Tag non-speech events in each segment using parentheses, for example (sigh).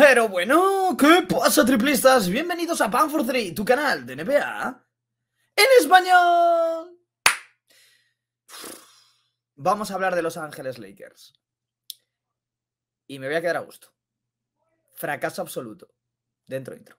Pero bueno, ¿qué pasa triplistas? Bienvenidos a Pan for Three, tu canal de NBA en español. Vamos a hablar de Los Ángeles Lakers. Y me voy a quedar a gusto. Fracaso absoluto. Dentro intro.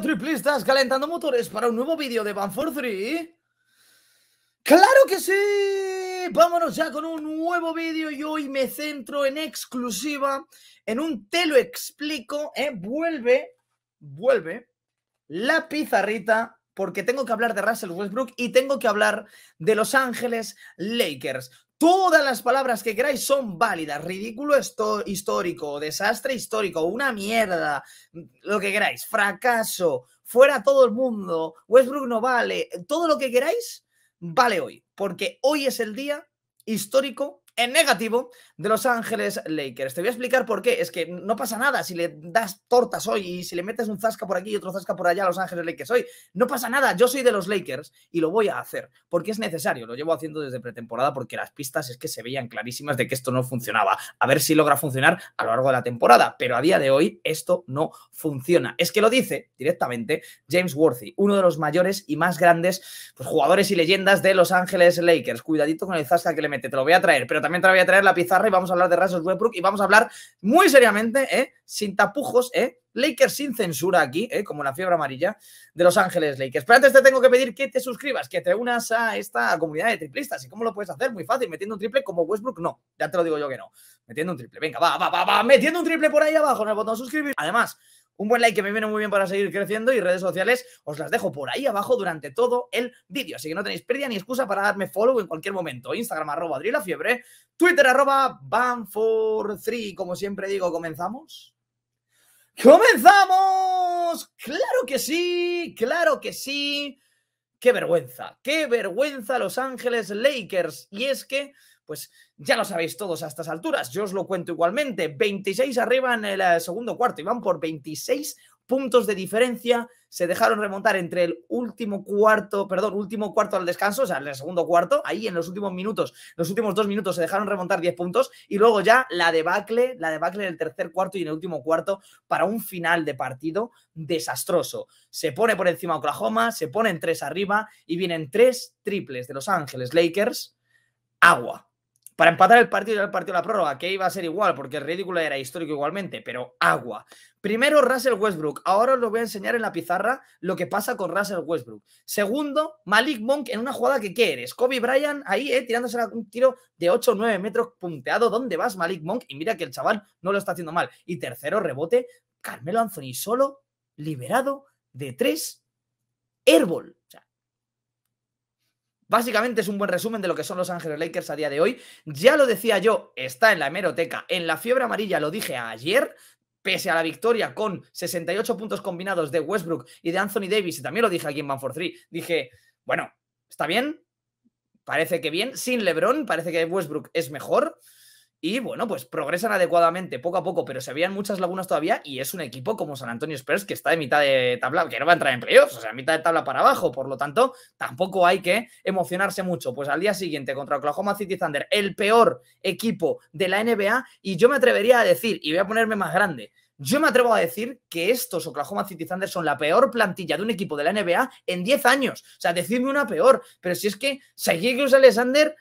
triplistas, calentando motores para un nuevo vídeo de for 3. ¡Claro que sí! Vámonos ya con un nuevo vídeo y hoy me centro en exclusiva, en un te lo explico, ¿eh? Vuelve, vuelve la pizarrita porque tengo que hablar de Russell Westbrook y tengo que hablar de Los Ángeles Lakers. Todas las palabras que queráis son válidas. Ridículo esto histórico, desastre histórico, una mierda, lo que queráis, fracaso, fuera todo el mundo, Westbrook no vale, todo lo que queráis vale hoy, porque hoy es el día histórico en negativo de Los Ángeles Lakers. Te voy a explicar por qué. Es que no pasa nada si le das tortas hoy y si le metes un zasca por aquí y otro zasca por allá a Los Ángeles Lakers hoy. No pasa nada. Yo soy de los Lakers y lo voy a hacer porque es necesario. Lo llevo haciendo desde pretemporada porque las pistas es que se veían clarísimas de que esto no funcionaba. A ver si logra funcionar a lo largo de la temporada. Pero a día de hoy esto no funciona. Es que lo dice directamente James Worthy, uno de los mayores y más grandes pues, jugadores y leyendas de Los Ángeles Lakers. Cuidadito con el zasca que le mete. Te lo voy a traer, pero también te voy a traer la pizarra y vamos a hablar de rasos Westbrook y vamos a hablar muy seriamente, ¿eh? sin tapujos, ¿eh? Lakers sin censura aquí, ¿eh? como la fiebre amarilla de Los Ángeles Lakers. Pero antes te tengo que pedir que te suscribas, que te unas a esta comunidad de triplistas. ¿Y cómo lo puedes hacer? Muy fácil, metiendo un triple como Westbrook, no. Ya te lo digo yo que no. Metiendo un triple. Venga, va, va, va, va. Metiendo un triple por ahí abajo en el botón suscribir. Además, un buen like que me viene muy bien para seguir creciendo y redes sociales os las dejo por ahí abajo durante todo el vídeo. Así que no tenéis pérdida ni excusa para darme follow en cualquier momento. Instagram arroba Fiebre, Twitter arroba Banfor3. Como siempre digo, ¿comenzamos? ¡Comenzamos! ¡Claro que sí! ¡Claro que sí! ¡Qué vergüenza! ¡Qué vergüenza Los Ángeles Lakers! Y es que pues ya lo sabéis todos a estas alturas. Yo os lo cuento igualmente. 26 arriba en el eh, segundo cuarto y van por 26 puntos de diferencia. Se dejaron remontar entre el último cuarto, perdón, último cuarto al descanso, o sea, el segundo cuarto, ahí en los últimos minutos, los últimos dos minutos se dejaron remontar 10 puntos y luego ya la debacle, la debacle en el tercer cuarto y en el último cuarto para un final de partido desastroso. Se pone por encima Oklahoma, se ponen tres arriba y vienen tres triples de Los Ángeles Lakers. Agua, para empatar el partido y el partido de la prórroga, que iba a ser igual, porque el ridículo era histórico igualmente, pero agua. Primero, Russell Westbrook. Ahora os lo voy a enseñar en la pizarra lo que pasa con Russell Westbrook. Segundo, Malik Monk en una jugada que quieres. Kobe Bryant ahí, eh, tirándose un tiro de 8 o 9 metros punteado. ¿Dónde vas, Malik Monk? Y mira que el chaval no lo está haciendo mal. Y tercero, rebote, Carmelo Anthony solo, liberado de tres, airball. Básicamente es un buen resumen de lo que son los Ángeles Lakers a día de hoy. Ya lo decía yo, está en la hemeroteca. En la fiebre amarilla lo dije ayer. Pese a la victoria con 68 puntos combinados de Westbrook y de Anthony Davis, y también lo dije aquí en Man for Three, dije, bueno, está bien, parece que bien, sin LeBron, parece que Westbrook es mejor, y bueno, pues progresan adecuadamente poco a poco, pero se veían muchas lagunas todavía y es un equipo como San Antonio Spurs que está de mitad de tabla, que no va a entrar en playoffs, o sea, mitad de tabla para abajo, por lo tanto, tampoco hay que emocionarse mucho. Pues al día siguiente contra Oklahoma City Thunder, el peor equipo de la NBA y yo me atrevería a decir, y voy a ponerme más grande, yo me atrevo a decir que estos Oklahoma City Thunder son la peor plantilla de un equipo de la NBA en 10 años. O sea, decidme una peor, pero si es que el Alexander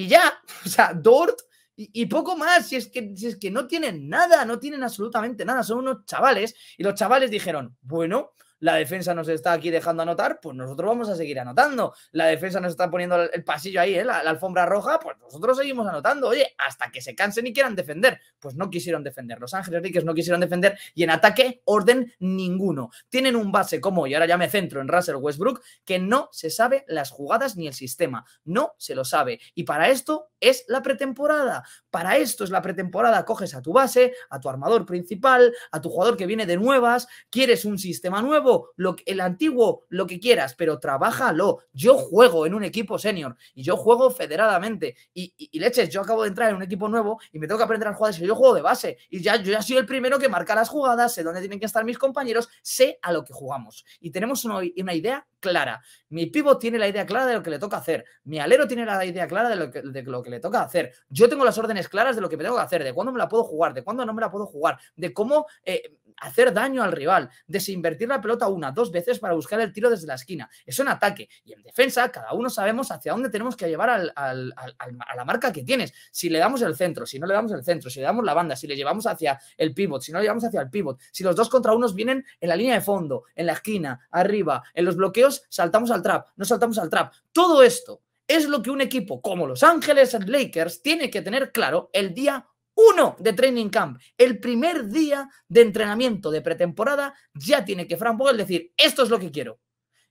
y ya, (laughs) o sea, Dort y, poco más, si es, que, si es que no tienen nada, no tienen absolutamente nada, son unos chavales y los chavales dijeron, bueno, la defensa nos está aquí dejando anotar, pues nosotros vamos a seguir anotando. La defensa nos está poniendo el pasillo ahí, ¿eh? la, alfombra roja, pues nosotros seguimos anotando. Oye, hasta que se cansen y quieran defender. Pues no quisieron defender. Los Ángeles Riques no quisieron defender y en ataque, orden ninguno. Tienen un base como, y ahora ya me centro en Russell Westbrook, que no se sabe las jugadas ni el sistema. No se lo sabe. Y para esto es la pretemporada. Para esto es la pretemporada. Coges a tu base, a tu armador principal, a tu jugador que viene de nuevas, quieres un sistema nuevo lo, el antiguo, lo que quieras, pero trabájalo. Yo juego en un equipo senior y yo juego federadamente. Y, leches, yo acabo de entrar en un equipo nuevo y me tengo que aprender a jugar Yo juego de base y ya, yo ya soy el primero que marca las jugadas, sé dónde tienen que estar mis compañeros, sé a lo que jugamos. Y tenemos una, idea clara. Mi pivot tiene la idea clara de lo que le toca hacer. Mi alero tiene la idea clara de lo, que, le toca hacer. Yo tengo las órdenes claras de lo que me tengo que hacer, de cuándo me la puedo jugar, de cuándo no me la puedo jugar, de cómo eh, hacer daño al rival, desinvertir la pelota una, dos veces para buscar el tiro desde la esquina. Es un ataque. Y en defensa, cada uno sabemos hacia dónde tenemos que llevar al, a la marca que tienes. Si le damos el centro, si no le damos el centro, si le damos la banda, si le llevamos hacia el pivot, si no le llevamos hacia el pivot, si los dos contra unos vienen en la línea de fondo, en la esquina, arriba, en los bloqueos, saltamos al trap, no saltamos al trap. Todo esto es lo que un equipo como Los Ángeles Lakers tiene que tener claro el día uno de Training Camp, el primer día de entrenamiento de pretemporada, ya tiene que Frank Vogel decir, esto es lo que quiero.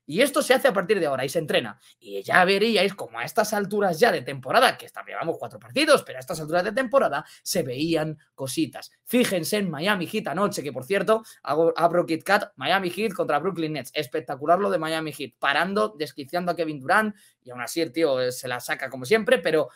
Y esto se hace a partir de ahora y se entrena. Y ya veríais como a estas alturas ya de temporada, que llevamos cuatro partidos, pero a estas alturas de temporada se veían cositas. Fíjense en Miami Heat anoche, que por cierto, abro Kit Miami Heat contra Brooklyn Nets. Espectacular lo de Miami Heat, parando, desquiciando a Kevin Durant y aún así el tío eh, se la saca como siempre, pero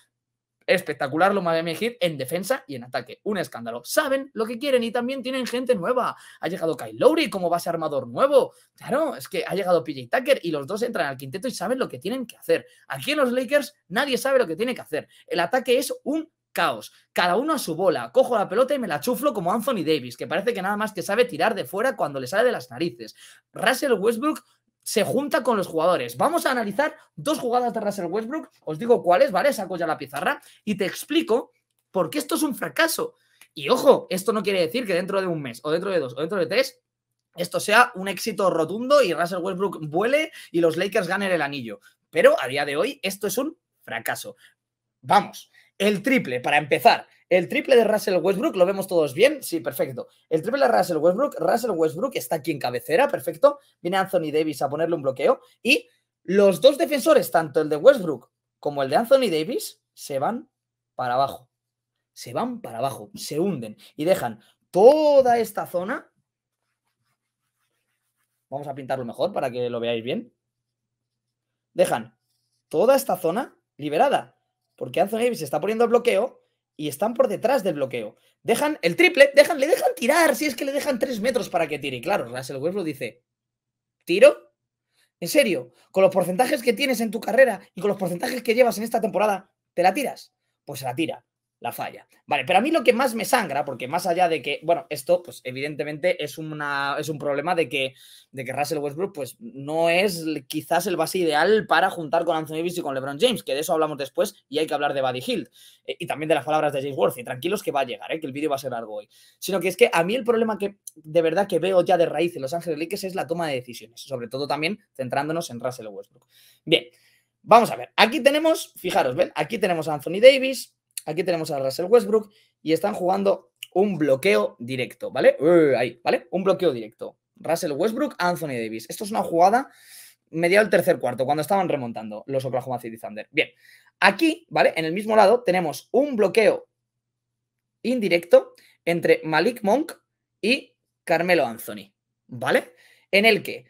espectacular lo de Heat en defensa y en ataque. Un escándalo. Saben lo que quieren y también tienen gente nueva. Ha llegado Kyle Lowry como base armador nuevo. Claro, es que ha llegado PJ Tucker y los dos entran al quinteto y saben lo que tienen que hacer. Aquí en los Lakers nadie sabe lo que tiene que hacer. El ataque es un caos. Cada uno a su bola. Cojo la pelota y me la chuflo como Anthony Davis, que parece que nada más que sabe tirar de fuera cuando le sale de las narices. Russell Westbrook se junta con los jugadores. Vamos a analizar dos jugadas de Russell Westbrook. Os digo cuáles, ¿vale? Saco ya la pizarra y te explico por qué esto es un fracaso. Y ojo, esto no quiere decir que dentro de un mes, o dentro de dos, o dentro de tres, esto sea un éxito rotundo y Russell Westbrook vuele y los Lakers ganen el anillo. Pero a día de hoy, esto es un fracaso. Vamos, el triple, para empezar. El triple de Russell Westbrook, ¿lo vemos todos bien? Sí, perfecto. El triple de Russell Westbrook, Russell Westbrook está aquí en cabecera, perfecto. Viene Anthony Davis a ponerle un bloqueo y los dos defensores, tanto el de Westbrook como el de Anthony Davis, se van para abajo. Se van para abajo, se hunden y dejan toda esta zona. Vamos a pintarlo mejor para que lo veáis bien. Dejan toda esta zona liberada porque Anthony Davis está poniendo el bloqueo y están por detrás del bloqueo. Dejan el triple, dejan, le dejan tirar, si es que le dejan tres metros para que tire. Y claro, Russell Westbrook dice, ¿tiro? En serio, con los porcentajes que tienes en tu carrera y con los porcentajes que llevas en esta temporada, ¿te la tiras? Pues se la tira la falla. Vale, pero a mí lo que más me sangra, porque más allá de que, bueno, esto, pues evidentemente es, una, es un problema de que, de que Russell Westbrook, pues no es quizás el base ideal para juntar con Anthony Davis y con LeBron James, que de eso hablamos después y hay que hablar de Buddy Hill eh, y también de las palabras de James Worthy. Tranquilos que va a llegar, eh, que el vídeo va a ser largo hoy. Sino que es que a mí el problema que de verdad que veo ya de raíz en Los Ángeles Lakers es la toma de decisiones, sobre todo también centrándonos en Russell Westbrook. Bien. Vamos a ver, aquí tenemos, fijaros, ven, aquí tenemos a Anthony Davis, Aquí tenemos a Russell Westbrook y están jugando un bloqueo directo, ¿vale? ahí, ¿vale? Un bloqueo directo. Russell Westbrook, Anthony Davis. Esto es una jugada mediado el tercer cuarto, cuando estaban remontando los Oklahoma City Thunder. Bien, aquí, ¿vale? En el mismo lado tenemos un bloqueo indirecto entre Malik Monk y Carmelo Anthony, ¿vale? En el que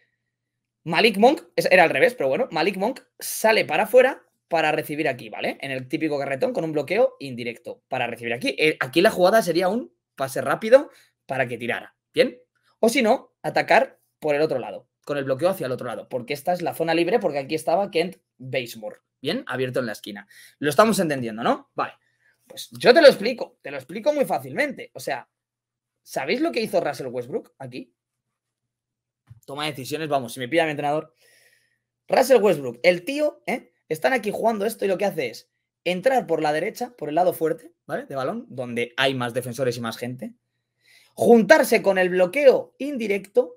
Malik Monk, era al revés, pero bueno, Malik Monk sale para afuera, para recibir aquí, ¿vale? En el típico carretón con un bloqueo indirecto para recibir aquí. Eh, aquí la jugada sería un pase rápido para que tirara, ¿bien? O si no, atacar por el otro lado, con el bloqueo hacia el otro lado, porque esta es la zona libre, porque aquí estaba Kent Basemore, ¿bien? Abierto en la esquina. Lo estamos entendiendo, ¿no? Vale. Pues yo te lo explico, te lo explico muy fácilmente. O sea, ¿sabéis lo que hizo Russell Westbrook aquí? Toma decisiones, vamos, si me pilla mi entrenador. Russell Westbrook, el tío, ¿eh? Están aquí jugando esto y lo que hace es entrar por la derecha, por el lado fuerte, ¿vale? De balón, donde hay más defensores y más gente. Juntarse con el bloqueo indirecto.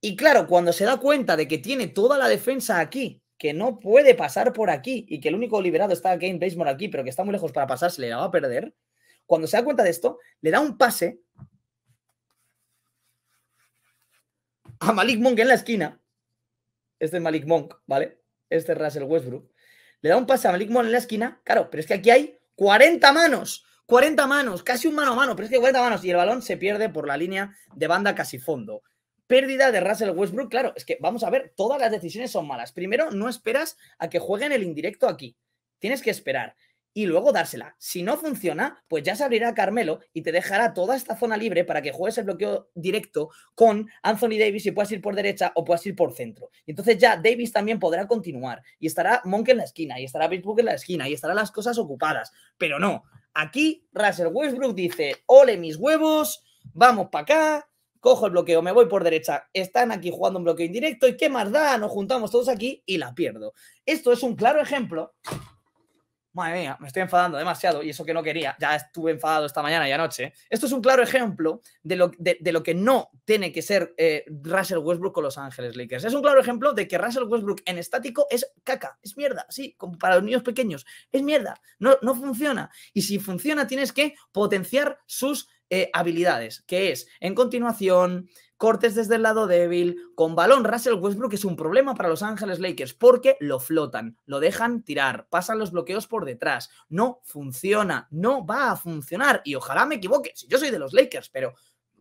Y claro, cuando se da cuenta de que tiene toda la defensa aquí, que no puede pasar por aquí y que el único liberado está Game baseball aquí, pero que está muy lejos para pasar, se le va a perder. Cuando se da cuenta de esto, le da un pase a Malik Monk en la esquina. Este es Malik Monk, ¿vale? Este es Russell Westbrook. Le da un pase a Malik en la esquina. Claro, pero es que aquí hay 40 manos. 40 manos, casi un mano a mano, pero es que 40 manos y el balón se pierde por la línea de banda casi fondo. Pérdida de Russell Westbrook, claro, es que vamos a ver, todas las decisiones son malas. Primero, no esperas a que jueguen el indirecto aquí. Tienes que esperar y luego dársela. Si no funciona, pues ya se abrirá Carmelo y te dejará toda esta zona libre para que juegues el bloqueo directo con Anthony Davis y puedas ir por derecha o puedas ir por centro. Y entonces ya Davis también podrá continuar y estará Monk en la esquina y estará Facebook en la esquina y estarán las cosas ocupadas. Pero no, aquí Russell Westbrook dice, ole mis huevos, vamos para acá. Cojo el bloqueo, me voy por derecha. Están aquí jugando un bloqueo indirecto. ¿Y qué más da? Nos juntamos todos aquí y la pierdo. Esto es un claro ejemplo madre mía, me estoy enfadando demasiado y eso que no quería, ya estuve enfadado esta mañana y anoche. Esto es un claro ejemplo de lo, de, lo que no tiene que ser eh, Russell Westbrook con Los Ángeles Lakers. Es un claro ejemplo de que Russell Westbrook en estático es caca, es mierda, sí, como para los niños pequeños, es mierda, no, no funciona. Y si funciona tienes que potenciar sus eh, habilidades, que es en continuación, cortes desde el lado débil, con balón Russell Westbrook es un problema para Los Ángeles Lakers porque lo flotan, lo dejan tirar, pasan los bloqueos por detrás, no funciona, no va a funcionar y ojalá me equivoque, si yo soy de los Lakers, pero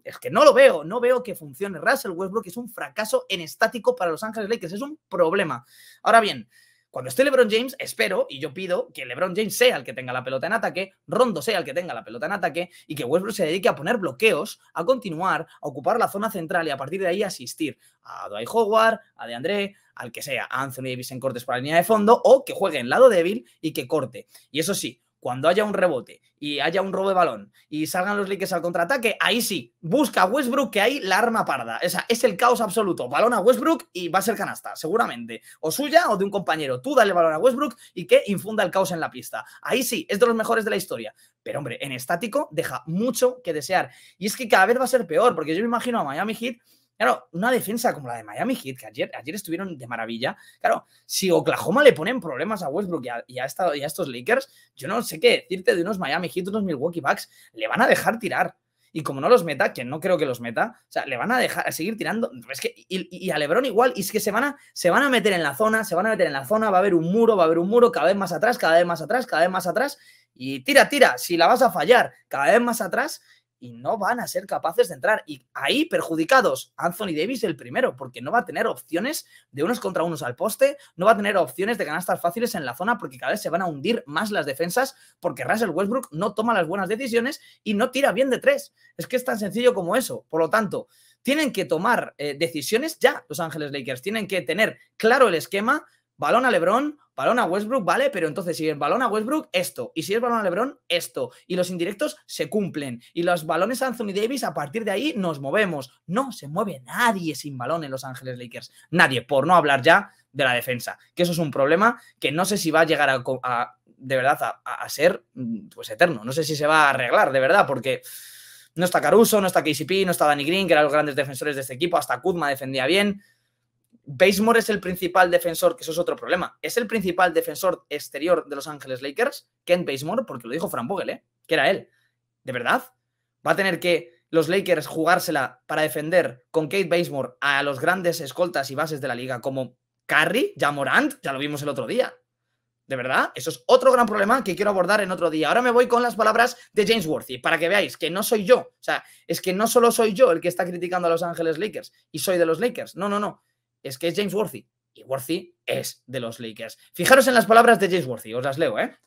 es que no lo veo, no veo que funcione. Russell Westbrook es un fracaso en estático para Los Ángeles Lakers, es un problema. Ahora bien, cuando esté LeBron James, espero y yo pido que LeBron James sea el que tenga la pelota en ataque, Rondo sea el que tenga la pelota en ataque y que Westbrook se dedique a poner bloqueos, a continuar, a ocupar la zona central y a partir de ahí asistir a Dwight Howard, a DeAndre, al que sea, Anthony Davis en cortes para la línea de fondo o que juegue en lado débil y que corte. Y eso sí, cuando haya un rebote y haya un robo de balón y salgan los Lakers al contraataque, ahí sí, busca a Westbrook que hay la arma parda. O sea, es el caos absoluto. Balón a Westbrook y va a ser canasta, seguramente. O suya o de un compañero. Tú dale balón a Westbrook y que infunda el caos en la pista. Ahí sí, es de los mejores de la historia. Pero hombre, en estático deja mucho que desear. Y es que cada vez va a ser peor, porque yo me imagino a Miami Heat Claro, una defensa como la de Miami Heat, que ayer, ayer estuvieron de maravilla. Claro, si Oklahoma le ponen problemas a Westbrook y a, estos Lakers, yo no sé qué decirte de unos Miami Heat, unos Milwaukee Bucks. Le van a dejar tirar y como no los meta, que no creo que los meta, o sea, le van a dejar seguir tirando. Es que, y, a Lebron igual, y es que se van, se van a meter en la zona, se van a meter en la zona, va a haber un muro, va a haber un muro, cada vez más atrás, cada vez más atrás, cada vez más atrás, y tira, tira, si la vas a fallar, cada vez más atrás, y no van a ser capaces de entrar. Y ahí perjudicados, Anthony Davis el primero, porque no va a tener opciones de unos contra unos al poste, no va a tener opciones de ganastas fáciles en la zona, porque cada vez se van a hundir más las defensas, porque Russell Westbrook no toma las buenas decisiones y no tira bien de tres. Es que es tan sencillo como eso. Por lo tanto, tienen que tomar eh, decisiones ya los Ángeles Lakers, tienen que tener claro el esquema, balón a Lebron, balón a Westbrook, ¿vale? Pero entonces, si es balón a Westbrook, esto. Y si es balón a Lebron, esto. Y los indirectos se cumplen. Y los balones a Anthony Davis, a partir de ahí nos movemos. No se mueve nadie sin balón en Los Ángeles Lakers. Nadie, por no hablar ya de la defensa. Que eso es un problema que no sé si va a llegar a, de verdad, a, ser mm, pues eterno. No sé si se va a arreglar, de verdad, porque no está Caruso, no está KCP, no está Danny Green, que eran los grandes defensores de este equipo. Hasta Kuzma defendía bien. Basemore es el principal defensor, que eso es otro problema, es el principal defensor exterior de Los Ángeles Lakers, Kent Basemore, porque lo dijo Fran Bogle, ¿eh? que era él. ¿De verdad? Va a tener que los Lakers jugársela para defender con Kate Basemore a los grandes escoltas y bases de la liga como Curry, ya Morant, ya lo vimos el otro día. ¿De verdad? Eso es otro gran problema que quiero abordar en otro día. Ahora me voy con las palabras de James Worthy para que veáis que no soy yo. O sea, es que no solo soy yo el que está criticando a Los Ángeles Lakers y soy de los Lakers. No, no, no es que es James Worthy. Y Worthy es de los Lakers. Fijaros en las palabras de James Worthy, os las leo, ¿eh?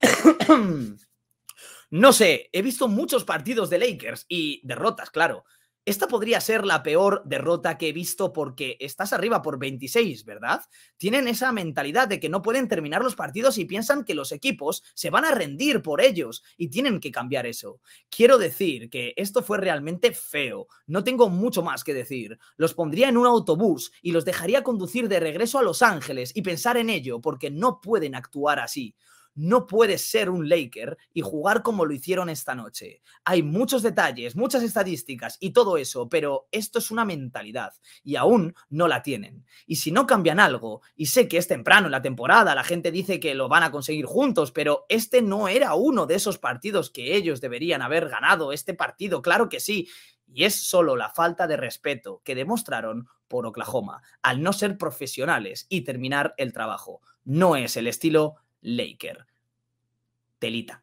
(coughs) no sé, he visto muchos partidos de Lakers y derrotas, claro. Esta podría ser la peor derrota que he visto porque estás arriba por 26, ¿verdad? Tienen esa mentalidad de que no pueden terminar los partidos y piensan que los equipos se van a rendir por ellos y tienen que cambiar eso. Quiero decir que esto fue realmente feo. No tengo mucho más que decir. Los pondría en un autobús y los dejaría conducir de regreso a Los Ángeles y pensar en ello porque no pueden actuar así no puedes ser un Laker y jugar como lo hicieron esta noche. Hay muchos detalles, muchas estadísticas y todo eso, pero esto es una mentalidad y aún no la tienen. Y si no cambian algo, y sé que es temprano en la temporada, la gente dice que lo van a conseguir juntos, pero este no era uno de esos partidos que ellos deberían haber ganado, este partido, claro que sí. Y es solo la falta de respeto que demostraron por Oklahoma, al no ser profesionales y terminar el trabajo. No es el estilo Laker. Telita.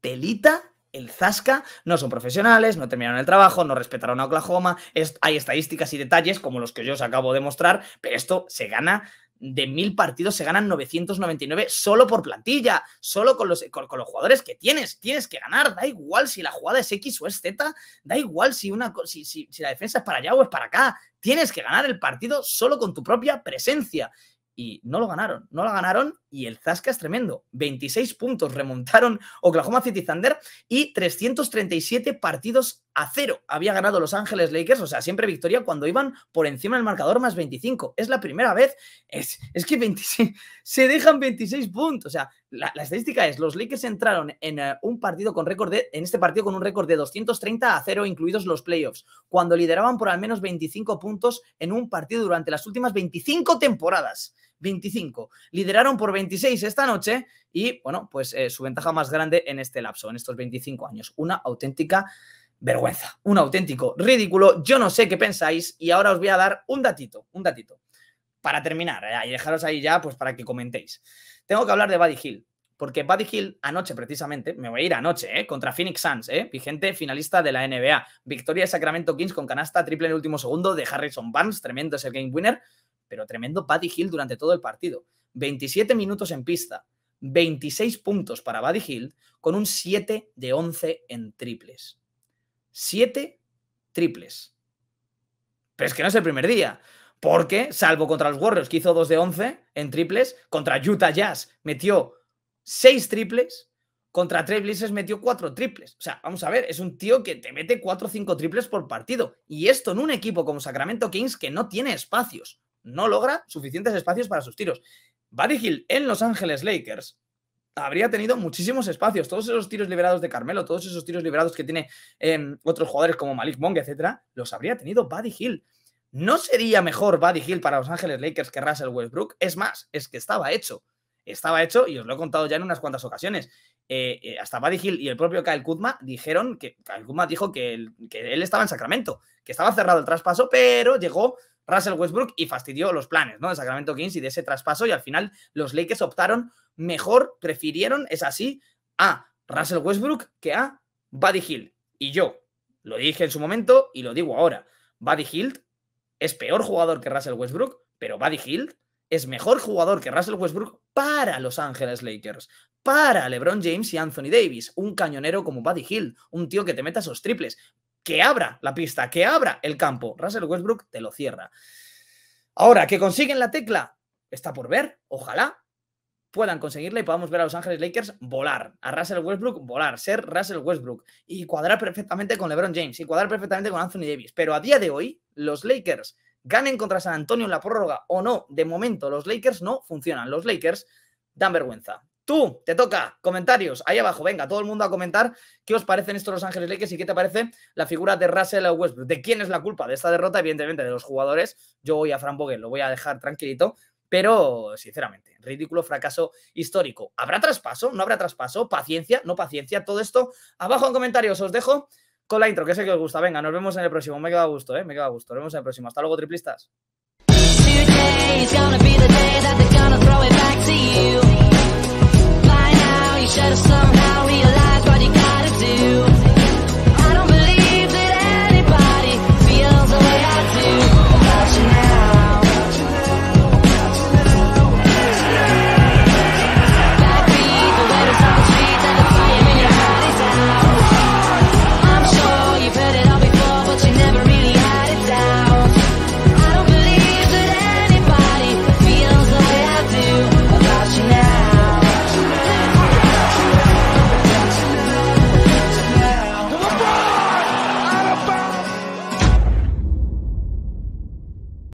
Telita el Zasca no son profesionales, no terminaron el trabajo, no respetaron a Oklahoma. hay estadísticas y detalles como los que yo os acabo de mostrar, pero esto se gana de mil partidos, se ganan 999 solo por plantilla, solo con los, los, jugadores que tienes. Tienes que ganar, da igual si la jugada es X o es Z, da igual si, una, si, si la defensa es para allá o es para acá. Tienes que ganar el partido solo con tu propia presencia. Y no lo ganaron, no lo ganaron y el Zasca es tremendo. 26 puntos remontaron Oklahoma City Thunder y 337 partidos a cero había ganado Los Ángeles Lakers. O sea, siempre victoria cuando iban por encima del marcador más 25. Es la primera vez. Es, es que 26, se dejan 26 puntos. O sea, la, estadística es, los Lakers entraron en eh, un partido con récord en este partido con un récord de 230 a cero, incluidos los playoffs, cuando lideraban por al menos 25 puntos en un partido durante las últimas 25 temporadas. 25. Lideraron por 26 esta noche y, bueno, pues eh, su ventaja más grande en este lapso, en estos 25 años. Una auténtica vergüenza, un auténtico ridículo. Yo no sé qué pensáis y ahora os voy a dar un datito, un datito. Para terminar, eh, y dejaros ahí ya, pues para que comentéis. Tengo que hablar de Buddy Hill, porque Buddy Hill anoche precisamente, me voy a ir anoche, eh, contra Phoenix Suns, eh, vigente finalista de la NBA. Victoria de Sacramento Kings con canasta triple en el último segundo de Harrison Barnes, tremendo es el game winner pero tremendo Buddy Hill durante todo el partido. 27 minutos en pista, 26 puntos para Buddy Hill con un 7 de 11 en triples. 7 triples. Pero es que no es el primer día, porque salvo contra los Warriors que hizo 2 de 11 en triples, contra Utah Jazz metió 6 triples, contra Trailblazers metió 4 triples. O sea, vamos a ver, es un tío que te mete 4 o 5 triples por partido. Y esto en un equipo como Sacramento Kings que no tiene espacios no logra suficientes espacios para sus tiros. Buddy Hill en Los Ángeles Lakers habría tenido muchísimos espacios. Todos esos tiros liberados de Carmelo, todos esos tiros liberados que tiene em, otros jugadores como Malik Monk, etcétera, los habría tenido Buddy Hill. ¿No sería mejor Buddy Hill para Los Ángeles Lakers que Russell Westbrook? Es más, es que estaba hecho. Estaba hecho y os lo he contado ya en unas cuantas ocasiones. Eh, eh, hasta Buddy Hill y el propio Kyle Kuzma dijeron que Kyle Kuzma dijo que él estaba en Sacramento, que estaba cerrado el traspaso, pero llegó Russell Westbrook y fastidió los planes ¿no? de Sacramento Kings y de ese traspaso. Y al final los Lakers optaron mejor, prefirieron, es así, a Russell Westbrook que a Buddy Hill. Y yo lo dije en su momento y lo digo ahora. Buddy Hill es peor jugador que Russell Westbrook, pero Buddy Hill es mejor jugador que Russell Westbrook para Los Ángeles Lakers, para LeBron James y Anthony Davis, un cañonero como Buddy Hill, un tío que te meta esos triples, que abra la pista, que abra el campo. Russell Westbrook te lo cierra. Ahora, que consiguen la tecla, está por ver, ojalá puedan conseguirla y podamos ver a Los Ángeles Lakers volar, a Russell Westbrook volar, ser Russell Westbrook y cuadrar perfectamente con LeBron James y cuadrar perfectamente con Anthony Davis. Pero a día de hoy, los Lakers ganen contra San Antonio en la prórroga o no, de momento los Lakers no funcionan. Los Lakers dan vergüenza. Tú, te toca, comentarios, ahí abajo, venga, todo el mundo a comentar qué os parecen estos Los Ángeles Lakers y qué te parece la figura de Russell Westbrook. ¿De quién es la culpa de esta derrota? Evidentemente, de los jugadores. Yo voy a Fran Bogue, lo voy a dejar tranquilito, pero sinceramente, ridículo fracaso histórico. ¿Habrá traspaso? ¿No habrá traspaso? ¿Paciencia? ¿No paciencia? Todo esto abajo en comentarios, os dejo con la intro, que sé que os gusta. Venga, nos vemos en el próximo. Me queda gusto, ¿eh? Me queda gusto. Nos vemos en el próximo. Hasta luego, triplistas. Shadow of